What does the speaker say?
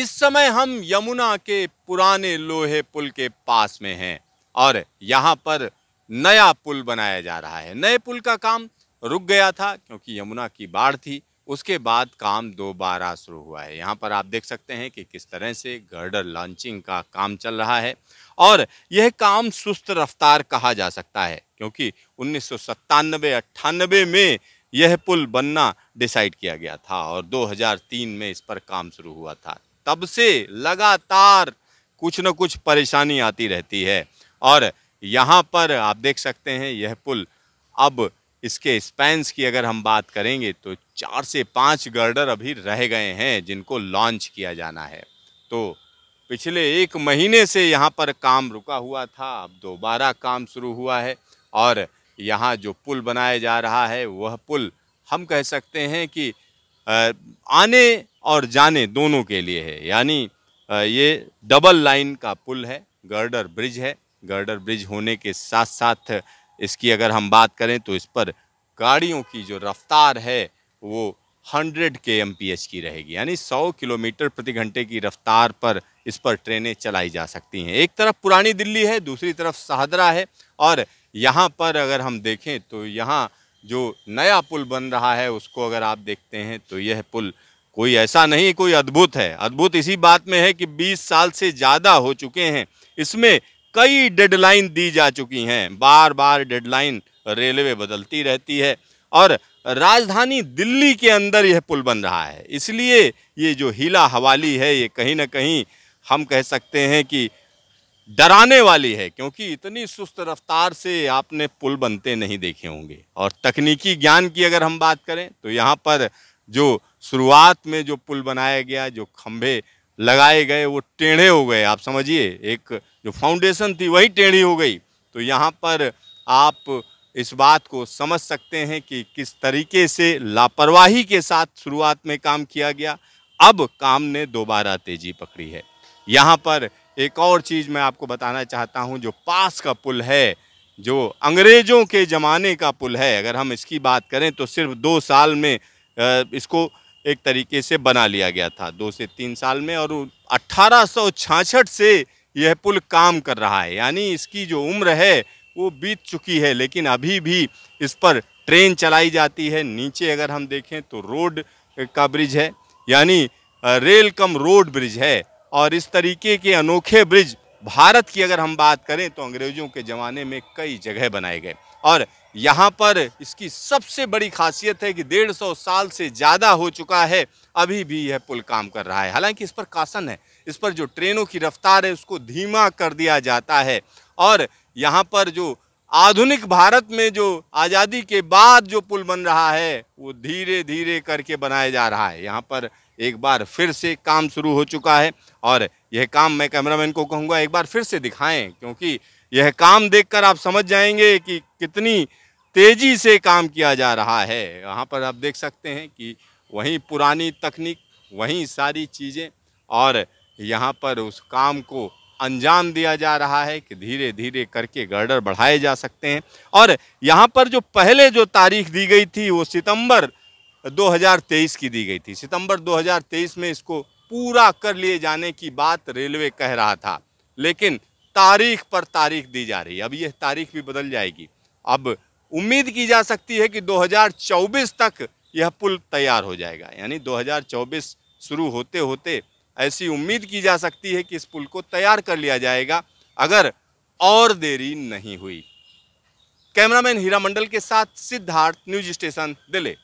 इस समय हम यमुना के पुराने लोहे पुल के पास में हैं और यहाँ पर नया पुल बनाया जा रहा है नए पुल का काम रुक गया था क्योंकि यमुना की बाढ़ थी उसके बाद काम दोबारा शुरू हुआ है यहाँ पर आप देख सकते हैं कि किस तरह से गर्डर लॉन्चिंग का काम चल रहा है और यह काम सुस्त रफ्तार कहा जा सकता है क्योंकि उन्नीस सौ में यह पुल बनना डिसाइड किया गया था और 2003 में इस पर काम शुरू हुआ था तब से लगातार कुछ न कुछ परेशानी आती रहती है और यहाँ पर आप देख सकते हैं यह पुल अब इसके स्पैंस की अगर हम बात करेंगे तो चार से पाँच गर्डर अभी रह गए हैं जिनको लॉन्च किया जाना है तो पिछले एक महीने से यहाँ पर काम रुका हुआ था अब दोबारा काम शुरू हुआ है और यहाँ जो पुल बनाया जा रहा है वह पुल हम कह सकते हैं कि आने और जाने दोनों के लिए है यानी ये डबल लाइन का पुल है गर्डर ब्रिज है गर्डर ब्रिज होने के साथ साथ इसकी अगर हम बात करें तो इस पर गाड़ियों की जो रफ्तार है वो 100 के एम की रहेगी यानी 100 किलोमीटर प्रति घंटे की रफ्तार पर इस पर ट्रेनें चलाई जा सकती हैं एक तरफ पुरानी दिल्ली है दूसरी तरफ शाहदरा है और यहाँ पर अगर हम देखें तो यहाँ जो नया पुल बन रहा है उसको अगर आप देखते हैं तो यह पुल कोई ऐसा नहीं कोई अद्भुत है अद्भुत इसी बात में है कि 20 साल से ज़्यादा हो चुके हैं इसमें कई डेडलाइन दी जा चुकी हैं बार बार डेडलाइन रेलवे बदलती रहती है और राजधानी दिल्ली के अंदर यह पुल बन रहा है इसलिए ये जो हीला हवाली है ये कहीं ना कहीं हम कह सकते हैं कि डराने वाली है क्योंकि इतनी सुस्त रफ्तार से आपने पुल बनते नहीं देखे होंगे और तकनीकी ज्ञान की अगर हम बात करें तो यहाँ पर जो शुरुआत में जो पुल बनाया गया जो खंभे लगाए गए वो टेढ़े हो गए आप समझिए एक जो फाउंडेशन थी वही टेढ़ी हो गई तो यहाँ पर आप इस बात को समझ सकते हैं कि किस तरीके से लापरवाही के साथ शुरुआत में काम किया गया अब काम ने दोबारा तेजी पकड़ी है यहाँ पर एक और चीज़ मैं आपको बताना चाहता हूँ जो पास का पुल है जो अंग्रेज़ों के ज़माने का पुल है अगर हम इसकी बात करें तो सिर्फ दो साल में इसको एक तरीके से बना लिया गया था दो से तीन साल में और अट्ठारह से यह पुल काम कर रहा है यानी इसकी जो उम्र है वो बीत चुकी है लेकिन अभी भी इस पर ट्रेन चलाई जाती है नीचे अगर हम देखें तो रोड का ब्रिज है यानी रेल कम रोड ब्रिज है और इस तरीके के अनोखे ब्रिज भारत की अगर हम बात करें तो अंग्रेज़ों के ज़माने में कई जगह बनाए गए और यहाँ पर इसकी सबसे बड़ी खासियत है कि डेढ़ सौ साल से ज़्यादा हो चुका है अभी भी यह पुल काम कर रहा है हालांकि इस पर कासन है इस पर जो ट्रेनों की रफ्तार है उसको धीमा कर दिया जाता है और यहाँ पर जो आधुनिक भारत में जो आज़ादी के बाद जो पुल बन रहा है वो धीरे धीरे करके बनाया जा रहा है यहाँ पर एक बार फिर से काम शुरू हो चुका है और यह काम मैं कैमरामैन को कहूँगा एक बार फिर से दिखाएं क्योंकि यह काम देखकर आप समझ जाएंगे कि कितनी तेज़ी से काम किया जा रहा है यहाँ पर आप देख सकते हैं कि वहीं पुरानी तकनीक वहीं सारी चीज़ें और यहाँ पर उस काम को अंजाम दिया जा रहा है कि धीरे धीरे करके गर्डर बढ़ाए जा सकते हैं और यहाँ पर जो पहले जो तारीख दी गई थी वो सितंबर 2023 की दी गई थी सितंबर 2023 में इसको पूरा कर लिए जाने की बात रेलवे कह रहा था लेकिन तारीख पर तारीख दी जा रही है अब यह तारीख भी बदल जाएगी अब उम्मीद की जा सकती है कि 2024 तक यह पुल तैयार हो जाएगा यानी 2024 शुरू होते होते ऐसी उम्मीद की जा सकती है कि इस पुल को तैयार कर लिया जाएगा अगर और देरी नहीं हुई कैमरामैन हीरा मंडल के साथ सिद्धार्थ न्यूज स्टेशन दिल्ली